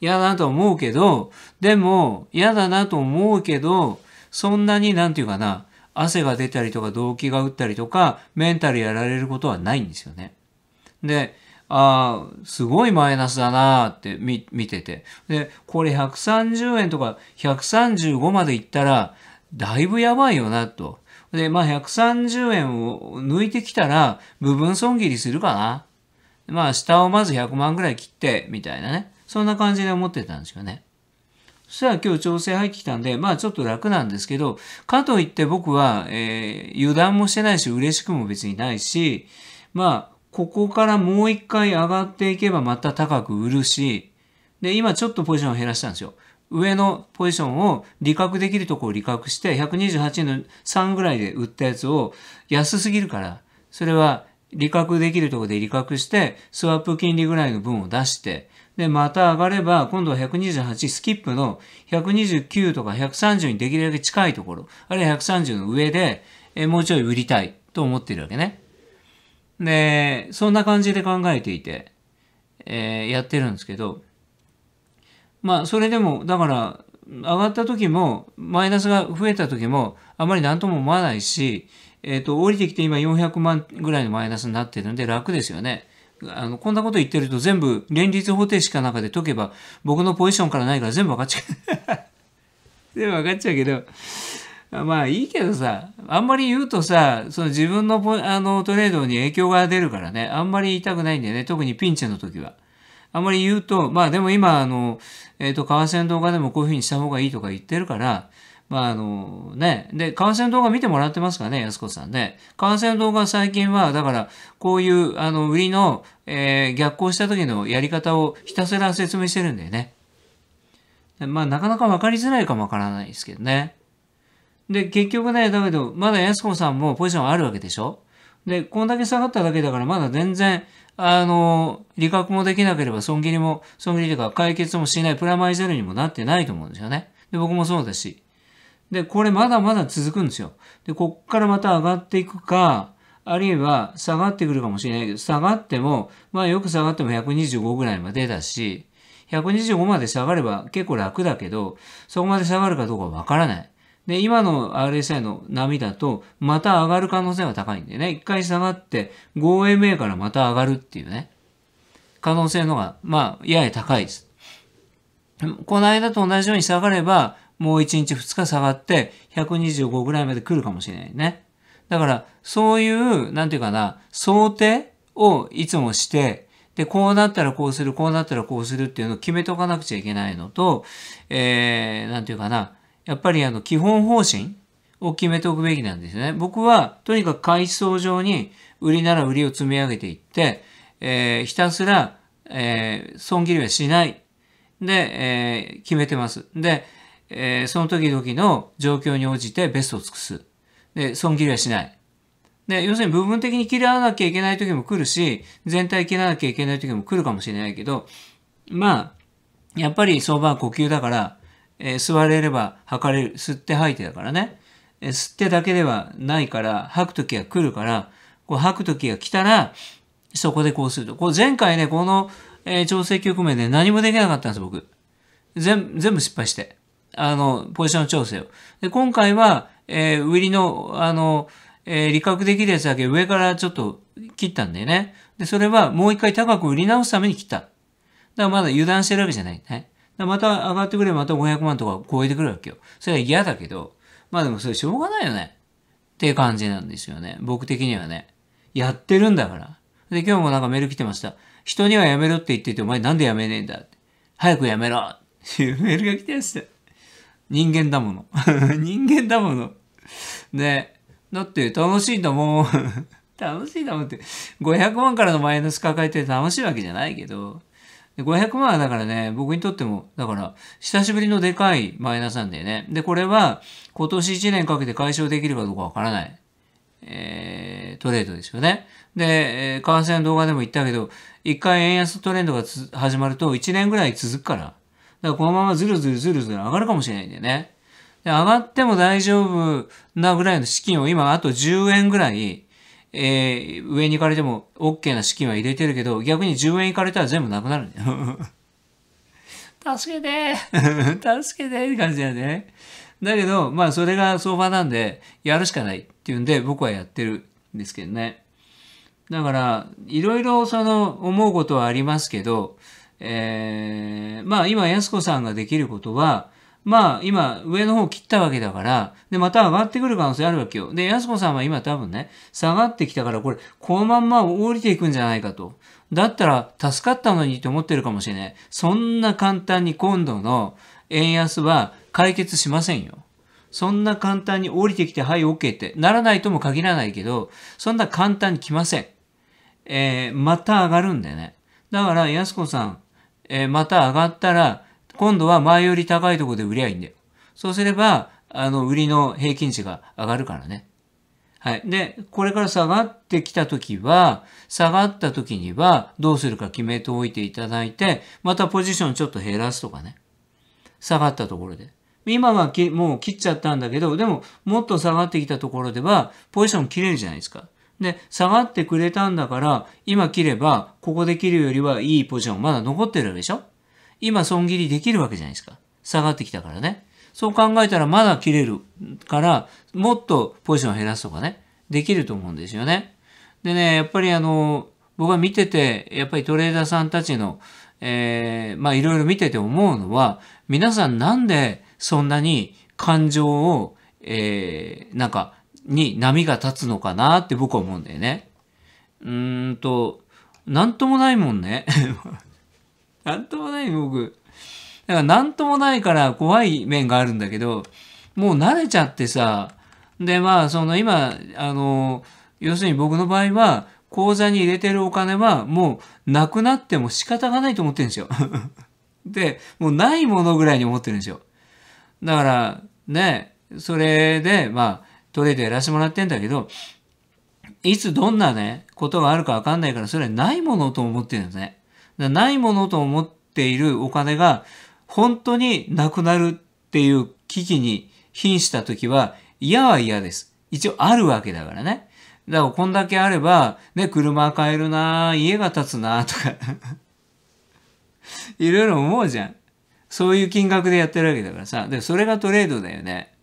嫌だなと思うけど、でも、嫌だなと思うけど、そんなになんていうかな、汗が出たりとか動悸が打ったりとか、メンタルやられることはないんですよね。で、ああ、すごいマイナスだなーって見てて。で、これ130円とか135までいったら、だいぶやばいよなと。で、まあ130円を抜いてきたら部分損切りするかな。まあ下をまず100万ぐらい切って、みたいなね。そんな感じで思ってたんですよね。そしたら今日調整入ってきたんで、まあちょっと楽なんですけど、かといって僕は、えー、油断もしてないし、嬉しくも別にないし、まあ、ここからもう一回上がっていけばまた高く売るし、で、今ちょっとポジションを減らしたんですよ。上のポジションを利確できるとこを利確して、128の3ぐらいで売ったやつを安すぎるから、それは利確できるとこで利確して、スワップ金利ぐらいの分を出して、で、また上がれば、今度は128、スキップの129とか130にできるだけ近いところ、あるいは130の上で、えもうちょい売りたいと思ってるわけね。で、そんな感じで考えていて、えー、やってるんですけど、まあそれでもだから上がった時もマイナスが増えた時もあまり何とも思わないし、えっ、ー、と降りてきて今400万ぐらいのマイナスになってるんで楽ですよね。あのこんなこと言ってると全部連立方程式かなかで解けば僕のポジションからないから全部分かっちゃう 全部分かっちゃうけどまあいいけどさあんまり言うとさその自分のポあのトレードに影響が出るからねあんまり言いたくないんだよね特にピンチの時は。あんまり言うと、まあでも今、あの、えっ、ー、と、為替の動画でもこういうふうにした方がいいとか言ってるから、まああの、ね、で、為替の動画見てもらってますかね、安子さんね。為替の動画最近は、だから、こういう、あの、売りの、えー、逆行した時のやり方をひたすら説明してるんだよね。まあ、なかなか分かりづらいかもわからないですけどね。で、結局ね、だけど、まだ安子さんもポジションあるわけでしょで、こんだけ下がっただけだから、まだ全然、あの、利確もできなければ損切りも、損切りというか解決もしないプラマイゼロにもなってないと思うんですよね。で、僕もそうだし。で、これまだまだ続くんですよ。で、こっからまた上がっていくか、あるいは下がってくるかもしれないけど、下がっても、まあよく下がっても125ぐらいまでだし、125まで下がれば結構楽だけど、そこまで下がるかどうかわからない。で、今の RSI の波だと、また上がる可能性が高いんでね、一回下がって 5MA からまた上がるっていうね、可能性のが、まあ、やや高いです。この間と同じように下がれば、もう1日2日下がって、125ぐらいまで来るかもしれないね。だから、そういう、なんていうかな、想定をいつもして、で、こうなったらこうする、こうなったらこうするっていうのを決めておかなくちゃいけないのと、えー、なんていうかな、やっぱりあの基本方針を決めておくべきなんですね。僕はとにかく階層上に売りなら売りを積み上げていって、えー、ひたすら、えー、損切りはしない。で、えー、決めてます。で、えその時々の状況に応じてベストを尽くす。で、損切りはしない。で、要するに部分的に切らなきゃいけない時も来るし、全体切らなきゃいけない時も来るかもしれないけど、まあ、やっぱり相場は呼吸だから、えー、座れれば吐かれる。吸って吐いてだからね。えー、吸ってだけではないから、吐くときが来るから、こう吐くときが来たら、そこでこうすると。こう前回ね、この、えー、調整局面で何もできなかったんです、僕。全全部失敗して。あの、ポジション調整を。で、今回は、えー、売りの、あの、えー、理覚できるやつだけ上からちょっと切ったんだよね。で、それはもう一回高く売り直すために切った。だからまだ油断してるわけじゃないね。また上がってくればまた500万とか超えてくるわけよ。それは嫌だけど、まあでもそれしょうがないよね。っていう感じなんですよね。僕的にはね。やってるんだから。で、今日もなんかメール来てました。人にはやめろって言ってて、お前なんでやめねえんだって。早くやめろっていうメールが来てました。人間だもの。人間だもの。ね。だって楽しいと思う。楽しいとだもんって。500万からのマイナス抱えて楽しいわけじゃないけど。500万はだからね、僕にとっても、だから、久しぶりのでかいマイナスなんだよね。で、これは、今年1年かけて解消できるかどうかわからない、えー、トレードですよね。で、えー、為替の動画でも言ったけど、一回円安トレンドが始まると1年ぐらい続くから、だからこのままずるずるずるずる上がるかもしれないんだよね。で、上がっても大丈夫なぐらいの資金を今、あと10円ぐらい、えー、上に行かれても OK な資金は入れてるけど、逆に10円行かれたら全部なくなるん 助けて 助けてって感じだよね。だけど、まあそれが相場なんで、やるしかないっていうんで、僕はやってるんですけどね。だから、いろいろその思うことはありますけど、えー、まあ今安子さんができることは、まあ今上の方切ったわけだから、でまた上がってくる可能性あるわけよ。で、安子さんは今多分ね、下がってきたからこれ、このまんま降りていくんじゃないかと。だったら助かったのにと思ってるかもしれない。そんな簡単に今度の円安は解決しませんよ。そんな簡単に降りてきて、はい、OK ってならないとも限らないけど、そんな簡単に来ません。えー、また上がるんだよね。だから、安子さん、えー、また上がったら、今度は前より高いとこで売りゃいいんだよ。そうすれば、あの、売りの平均値が上がるからね。はい。で、これから下がってきたときは、下がったときには、どうするか決めておいていただいて、またポジションちょっと減らすとかね。下がったところで。今はもう切っちゃったんだけど、でも、もっと下がってきたところでは、ポジション切れるじゃないですか。で、下がってくれたんだから、今切れば、ここで切るよりはいいポジションまだ残ってるでしょ今損切りできるわけじゃないですか。下がってきたからね。そう考えたらまだ切れるから、もっとポジションを減らすとかね、できると思うんですよね。でね、やっぱりあの、僕は見てて、やっぱりトレーダーさんたちの、えー、まあいろいろ見てて思うのは、皆さんなんでそんなに感情を、えー、なんか、に波が立つのかなって僕は思うんだよね。うーんと、なんともないもんね。なんともない僕。だからなんともないから怖い面があるんだけど、もう慣れちゃってさ、でまあその今、あの、要するに僕の場合は、口座に入れてるお金はもうなくなっても仕方がないと思ってるんですよ。で、もうないものぐらいに思ってるんですよ。だから、ね、それで、まあ、トレードやらせてもらってんだけど、いつどんなね、ことがあるかわかんないから、それはないものと思ってるんですね。ないものと思っているお金が本当になくなるっていう危機に瀕した時は嫌は嫌です。一応あるわけだからね。だからこんだけあれば、ね、車買えるな家が建つなとか いろいろ思うじゃん。そういう金額でやってるわけだからさ。で、それがトレードだよね。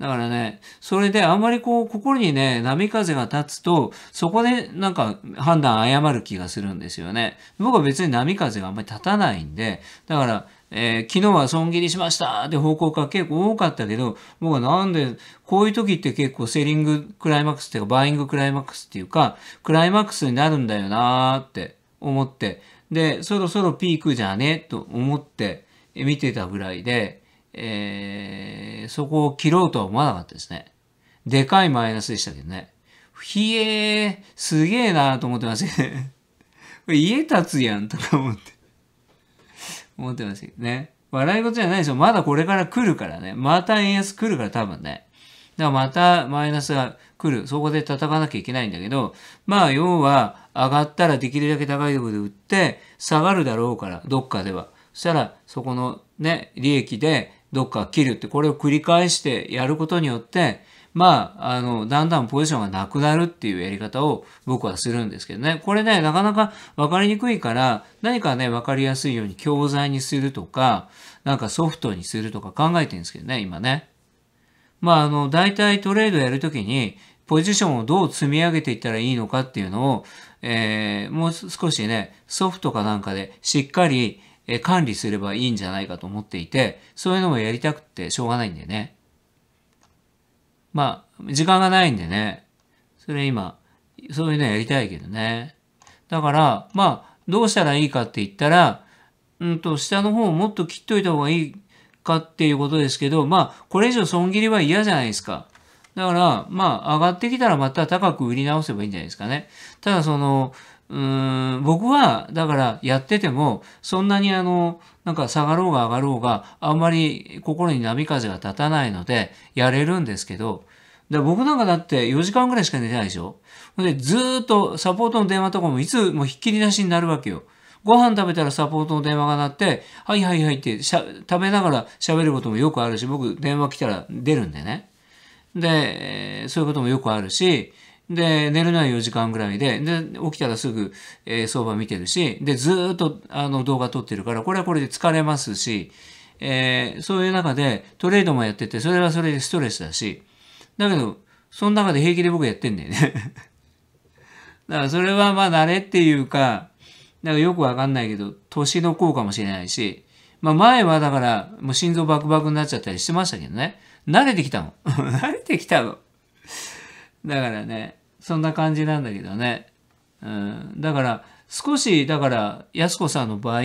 だからね、それであんまりこう心にね、波風が立つと、そこでなんか判断誤る気がするんですよね。僕は別に波風があんまり立たないんで、だから、えー、昨日は損切りしましたって報告が結構多かったけど、僕はなんで、こういう時って結構セリングクライマックスっていうか、バイングクライマックスっていうか、クライマックスになるんだよなーって思って、で、そろそろピークじゃねと思って見てたぐらいで、えー、そこを切ろうとは思わなかったですね。でかいマイナスでしたけどね。ひえー、すげえなーと思ってますけどね。家建つやんとか思って思ってますけどね。笑い事じゃないですよ。まだこれから来るからね。また円安来るから多分ね。だからまたマイナスが来る。そこで叩かなきゃいけないんだけど、まあ要は上がったらできるだけ高いところで売って、下がるだろうから、どっかでは。そしたら、そこのね、利益で、どっか切るって、これを繰り返してやることによって、まあ、あの、だんだんポジションがなくなるっていうやり方を僕はするんですけどね。これね、なかなか分かりにくいから、何かね、分かりやすいように教材にするとか、なんかソフトにするとか考えてるんですけどね、今ね。まあ、あの、大体トレードやるときに、ポジションをどう積み上げていったらいいのかっていうのを、えー、もう少しね、ソフトかなんかでしっかり、え管理すればいいんじゃないかと思っていて、そういうのもやりたくてしょうがないんでね。まあ、時間がないんでね。それ今、そういうのやりたいけどね。だから、まあ、どうしたらいいかって言ったら、うんと、下の方をもっと切っといた方がいいかっていうことですけど、まあ、これ以上損切りは嫌じゃないですか。だから、まあ、上がってきたらまた高く売り直せばいいんじゃないですかね。ただ、その、うん僕はだからやっててもそんなにあのなんか下がろうが上がろうがあんまり心に波風が立たないのでやれるんですけどで僕なんかだって4時間ぐらいしか寝てないでしょでずっとサポートの電話とかもいつもひっきりなしになるわけよ。ご飯食べたらサポートの電話が鳴って、はいはいはいってしゃ食べながら喋ることもよくあるし、僕電話来たら出るんでね。で、そういうこともよくあるし、で、寝るのは4時間ぐらいで、で、起きたらすぐ、えー、相場見てるし、で、ずっとあの動画撮ってるから、これはこれで疲れますし、えー、そういう中でトレードもやってて、それはそれでストレスだし、だけど、その中で平気で僕やってんだよね だからそれはまあ慣れっていうか、なんかよくわかんないけど、年の子かもしれないし、まあ前はだから、もう心臓バクバクになっちゃったりしてましたけどね。慣れてきたの。慣れてきたの。だからね、そんな感じなんだけどね。うん、だから、少し、だから、安子さんの場合、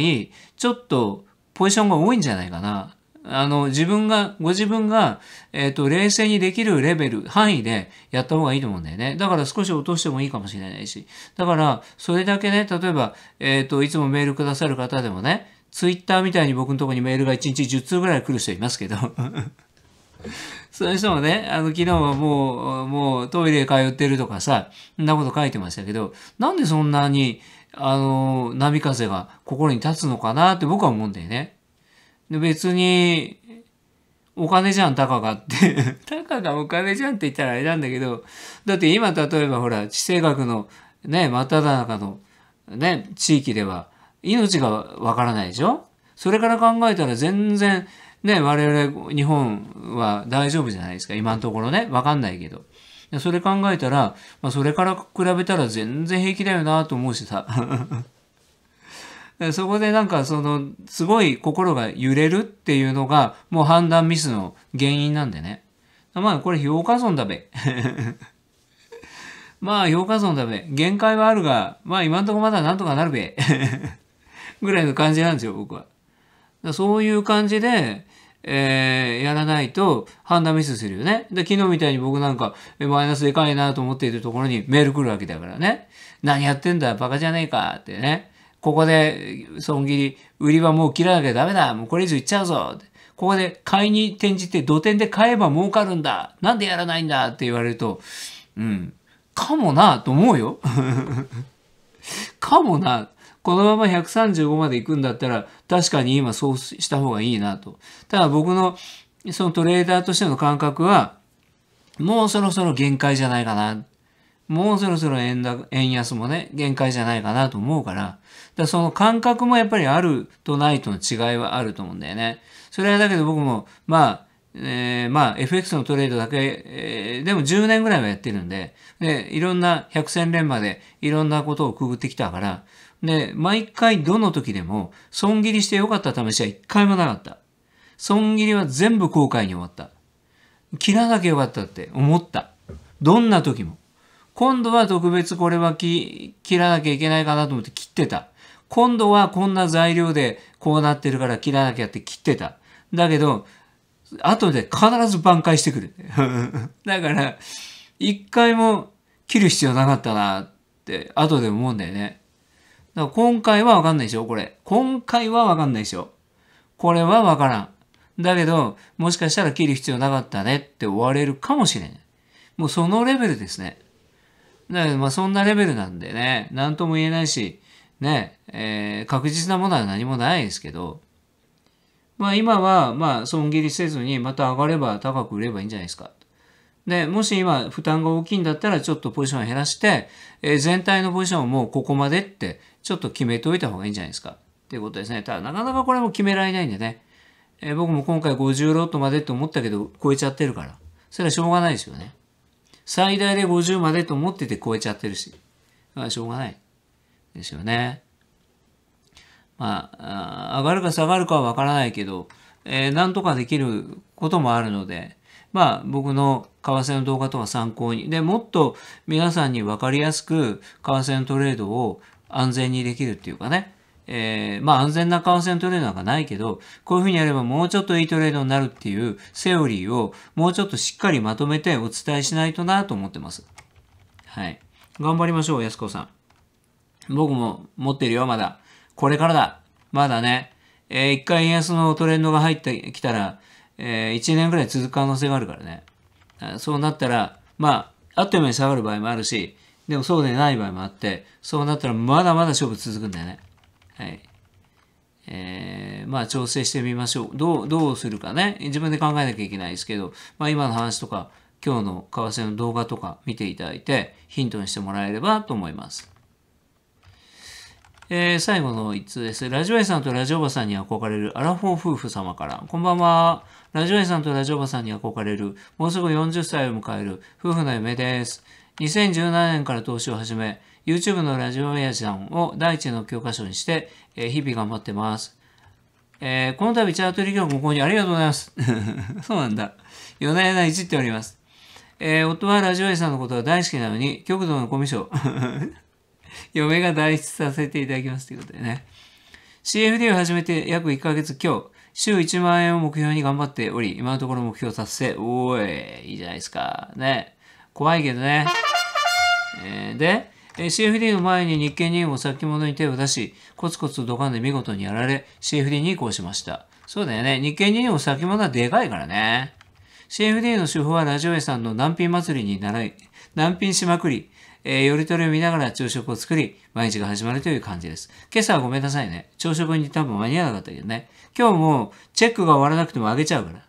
ちょっと、ポジションが多いんじゃないかな。あの、自分が、ご自分が、えっ、ー、と、冷静にできるレベル、範囲でやった方がいいと思うんだよね。だから少し落としてもいいかもしれないし。だから、それだけね、例えば、えっ、ー、と、いつもメールくださる方でもね、ツイッターみたいに僕のとこにメールが1日10通ぐらい来る人いますけど その人もね、あの、昨日はもう、もうトイレ通ってるとかさ、そんなこと書いてましたけど、なんでそんなに、あの、波風が心に立つのかなって僕は思うんだよね。で別に、お金じゃん、たかがって。たかがお金じゃんって言ったらあれなんだけど、だって今例えばほら、地政学のね、真っだ中のね、地域では、命がわからないでしょそれから考えたら全然、ね、我々日本は大丈夫じゃないですか。今のところね、わかんないけど。それ考えたら、まあ、それから比べたら全然平気だよなと思うしさ。そこでなんかその、すごい心が揺れるっていうのが、もう判断ミスの原因なんでね。まあ、これ評価損だべ。まあ、評価損だべ。限界はあるが、まあ、今んところまだなんとかなるべ。ぐらいの感じなんですよ、僕は。そういう感じで、えー、やらないと判断ミスするよね。で、昨日みたいに僕なんか、マイナスでかいなと思っているところにメール来るわけだからね。何やってんだ、バカじゃねえかってね。ここで損切り、売りはもう切らなきゃダメだ、もうこれ以上いっちゃうぞ。ここで買いに転じて土手で買えば儲かるんだ。なんでやらないんだって言われると、うん、かもなと思うよ。かもな。このまま135まで行くんだったら、確かに今そうした方がいいなと。ただ僕の、そのトレーダーとしての感覚は、もうそろそろ限界じゃないかな。もうそろそろ円だ円安もね、限界じゃないかなと思うから、だその感覚もやっぱりあるとないとの違いはあると思うんだよね。それはだけど僕も、まあ、えー、まあ FX のトレードだけ、えー、でも10年ぐらいはやってるんで、で、いろんな百戦錬磨でいろんなことをくぐってきたから、ね、毎回どの時でも、損切りして良かった試しは一回もなかった。損切りは全部後悔に終わった。切らなきゃよかったって思った。どんな時も。今度は特別これは切らなきゃいけないかなと思って切ってた。今度はこんな材料でこうなってるから切らなきゃって切ってた。だけど、後で必ず挽回してくる。だから、一回も切る必要なかったなって後で思うんだよね。だから今回はわかんないでしょこれ。今回はわかんないでしょこれはわからん。だけど、もしかしたら切る必要なかったねって終われるかもしれない。もうそのレベルですね。だけど、まあそんなレベルなんでね、なんとも言えないし、ね、えー、確実なものは何もないですけど、まあ今は、まあ損切りせずにまた上がれば高く売ればいいんじゃないですか。で、もし今負担が大きいんだったらちょっとポジションを減らして、えー、全体のポジションをもうここまでってちょっと決めておいた方がいいんじゃないですか。っていうことですね。ただなかなかこれも決められないんでね。えー、僕も今回50ロットまでと思ったけど超えちゃってるから。それはしょうがないですよね。最大で50までと思ってて超えちゃってるし。まあしょうがない。ですよね。まあ、あ上がるか下がるかはわからないけど、えー、なんとかできることもあるので、まあ、僕の為替の動画とは参考に。で、もっと皆さんに分かりやすく、為替のトレードを安全にできるっていうかね。えー、まあ安全な為替のトレードなんかないけど、こういうふうにやればもうちょっといいトレードになるっていうセオリーをもうちょっとしっかりまとめてお伝えしないとなと思ってます。はい。頑張りましょう、安子さん。僕も持ってるよ、まだ。これからだ。まだね。えー、一回円安のトレンドが入ってきたら、えー、1年ぐらい続く可能性があるからね。そうなったら、まあ、あっという間に下がる場合もあるし、でもそうでない場合もあって、そうなったらまだまだ勝負続くんだよね。はい。えー、まあ調整してみましょう。どう、どうするかね。自分で考えなきゃいけないですけど、まあ今の話とか、今日の為替の動画とか見ていただいてヒントにしてもらえればと思います。えー、最後の一通です。ラジオ屋さんとラジオばさんに憧れるアラフォー夫婦様から。こんばんは。ラジオ屋さんとラジオばさんに憧れる、もうすぐ40歳を迎える夫婦の夢です。2017年から投資を始め、YouTube のラジオ屋さんを第一の教科書にして、えー、日々頑張ってます。えー、この度チャート利業ご購入ありがとうございます。そうなんだ。夜な夜ないじっております。えー、夫はラジオ屋さんのことが大好きなのに、極度のコミュ障。嫁が代筆させていただきますということでね。CFD を始めて約1ヶ月今日、週1万円を目標に頑張っており、今のところ目標達成。おーい、いいじゃないですか。ね。怖いけどね。えー、で、CFD の前に日経2を先物に手を出し、コツコツとドカンで見事にやられ、CFD に移行しました。そうだよね。日経2を先物はでかいからね。CFD の手法はラジオ屋さんの難品祭りに習い、難品しまくり、えー、よりとりを見ながら朝食を作り、毎日が始まるという感じです。今朝はごめんなさいね。朝食に多分間に合わなかったけどね。今日もチェックが終わらなくてもあげちゃうから。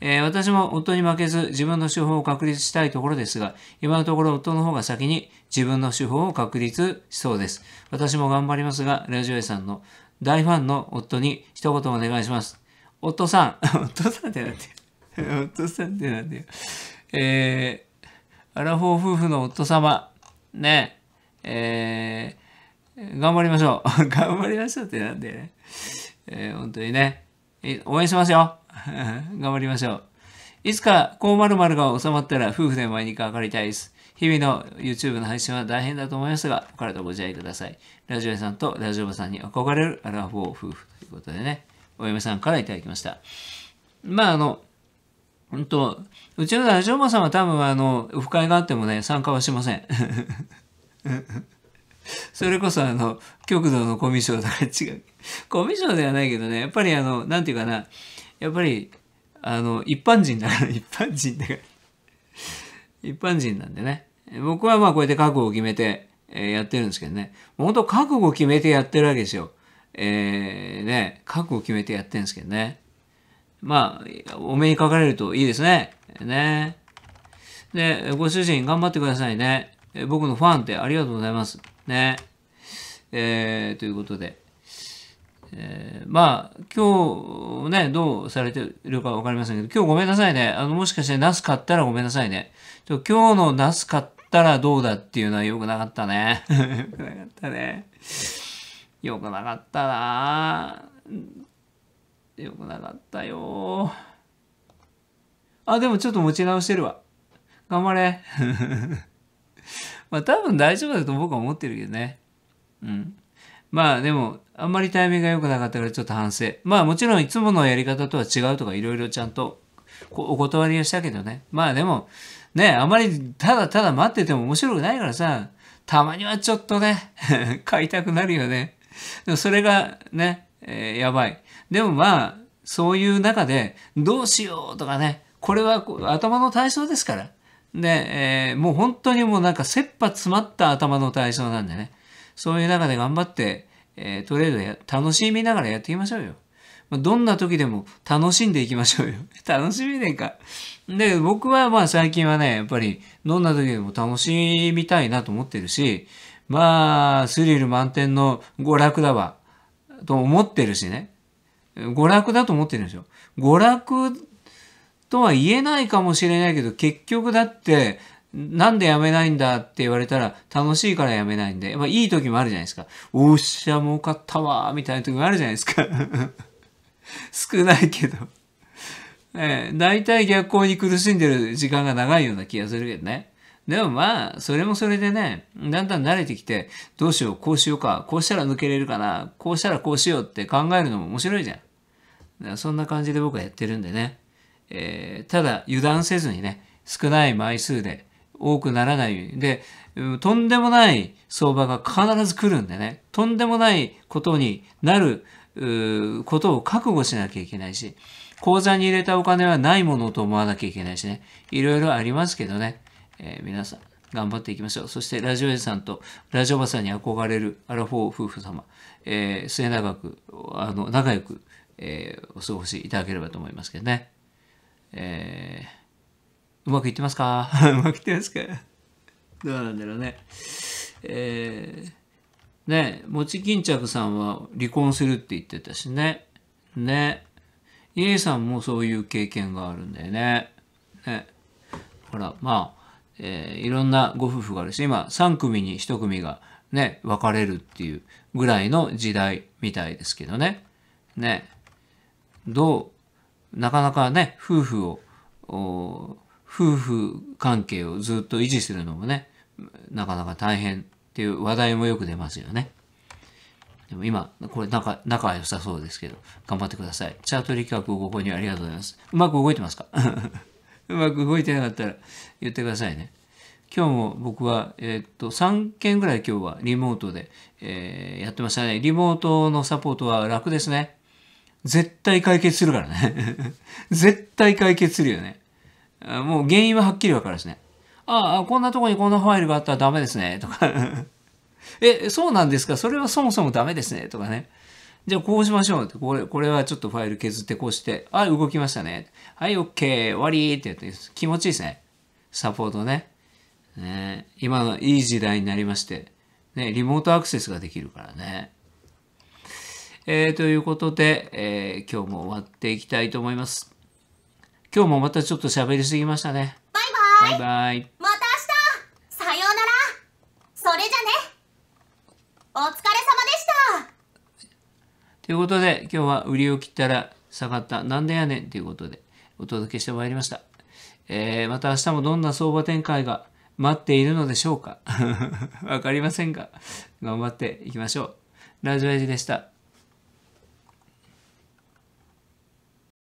えー、私も夫に負けず自分の手法を確立したいところですが、今のところ夫の方が先に自分の手法を確立しそうです。私も頑張りますが、ラジオ屋さんの大ファンの夫に一言お願いします。夫さん、夫さんってなんて、夫さんってなんて、えー、アラフォー夫婦の夫様、ね、えー、頑張りましょう。頑張りましょうってなんでね。えー、本当にね、応援しますよ。頑張りましょう。いつか、こう〇〇が収まったら夫婦で毎日かかりたいです。日々の YouTube の配信は大変だと思いますが、お体ご自愛ください。ラジオ屋さんとラジオ部さんに憧れるアラフォー夫婦ということでね、お嫁さんからいただきました。まあ、あの、本当、うちのラジオマさんは多分あの、不快があってもね、参加はしません。それこそあの、極度のコミュ障とか違う。コミュ障ではないけどね、やっぱりあの、なんていうかな、やっぱり、あの、一般人だから、一般人だから。一般人なんでね。僕はまあこうやって覚悟を決めて、えー、やってるんですけどね。本当覚悟を決めてやってるわけですよ。えー、ね、覚悟を決めてやってるんですけどね。まあ、お目にかかれるといいですね。ね。で、ご主人頑張ってくださいね。僕のファンってありがとうございます。ね。えー、ということで。えー、まあ、今日ね、どうされてるかわかりませんけど、今日ごめんなさいね。あの、もしかしてナス買ったらごめんなさいね。今日のナス買ったらどうだっていうのは良くなかったね。良 くなかったね。良くなかったな良くなかったよあ、でもちょっと持ち直してるわ。頑張れ。まあ多分大丈夫だと僕は思ってるけどね。うん。まあでも、あんまりタイミングが良くなかったからちょっと反省。まあもちろんいつものやり方とは違うとかいろいろちゃんとお断りをしたけどね。まあでも、ね、あまりただただ待ってても面白くないからさ、たまにはちょっとね、買いたくなるよね。でもそれがね、えー、やばい。でもまあ、そういう中で、どうしようとかね、これは頭の体操ですから。で、えー、もう本当にもうなんか切羽詰まった頭の体操なんでね、そういう中で頑張って、えー、トレード楽しみながらやっていきましょうよ。どんな時でも楽しんでいきましょうよ。楽しみねえか。で、僕はまあ最近はね、やっぱりどんな時でも楽しみたいなと思ってるし、まあ、スリル満点の娯楽だわ、と思ってるしね。娯楽だと思ってるんですよ。娯楽とは言えないかもしれないけど、結局だって、なんでやめないんだって言われたら、楽しいからやめないんで、まあいい時もあるじゃないですか。おっしゃ、儲かったわみたいな時もあるじゃないですか。少ないけどえー。大体逆行に苦しんでる時間が長いような気がするけどね。でもまあ、それもそれでね、だんだん慣れてきて、どうしよう、こうしようか、こうしたら抜けれるかな、こうしたらこうしようって考えるのも面白いじゃん。そんな感じで僕はやってるんでね。えー、ただ、油断せずにね、少ない枚数で、多くならない。で、とんでもない相場が必ず来るんでね、とんでもないことになることを覚悟しなきゃいけないし、口座に入れたお金はないものと思わなきゃいけないしね、いろいろありますけどね。えー、皆さん頑張っていきましょう。そしてラジオエさんとラジオバさんに憧れるアラフォー夫婦様、えー、末永く、あの、仲良く、えー、お過ごしいただければと思いますけどね。えー、うまくいってますか うまくいってますかどうなんだろうね。えー、ね、もち巾着さんは離婚するって言ってたしね。ね。イエさんもそういう経験があるんだよね。ね。ほら、まあ、えー、いろんなご夫婦があるし今3組に1組がね、分かれるっていうぐらいの時代みたいですけどね。ね。どう、なかなかね、夫婦を、夫婦関係をずっと維持するのもね、なかなか大変っていう話題もよく出ますよね。でも今、これ仲、仲良さそうですけど、頑張ってください。チャート力学をここにありがとうございます。うまく動いてますか うまく動いてなかったら言ってくださいね。今日も僕は、えー、っと、3件ぐらい今日はリモートで、えー、やってましたね。リモートのサポートは楽ですね。絶対解決するからね。絶対解決するよね。もう原因ははっきりわかるですね。ああ、こんなとこにこんなファイルがあったらダメですね。とか え、そうなんですかそれはそもそもダメですね。とかね。じゃあこうしましょうって、これ、これはちょっとファイル削ってこうして、あ、動きましたね。はい、OK、終わりってやって、気持ちいいですね。サポートね。ね今のいい時代になりまして、ね、リモートアクセスができるからね。えー、ということで、えー、今日も終わっていきたいと思います。今日もまたちょっと喋りすぎましたね。バイバイバイバイまた明日さようならそれじゃねお疲れということで、今日は売りを切ったら下がった、なんでやねんということでお届けしてまいりました。えー、また明日もどんな相場展開が待っているのでしょうか わかりませんが、頑張っていきましょう。ラジオエイジでした。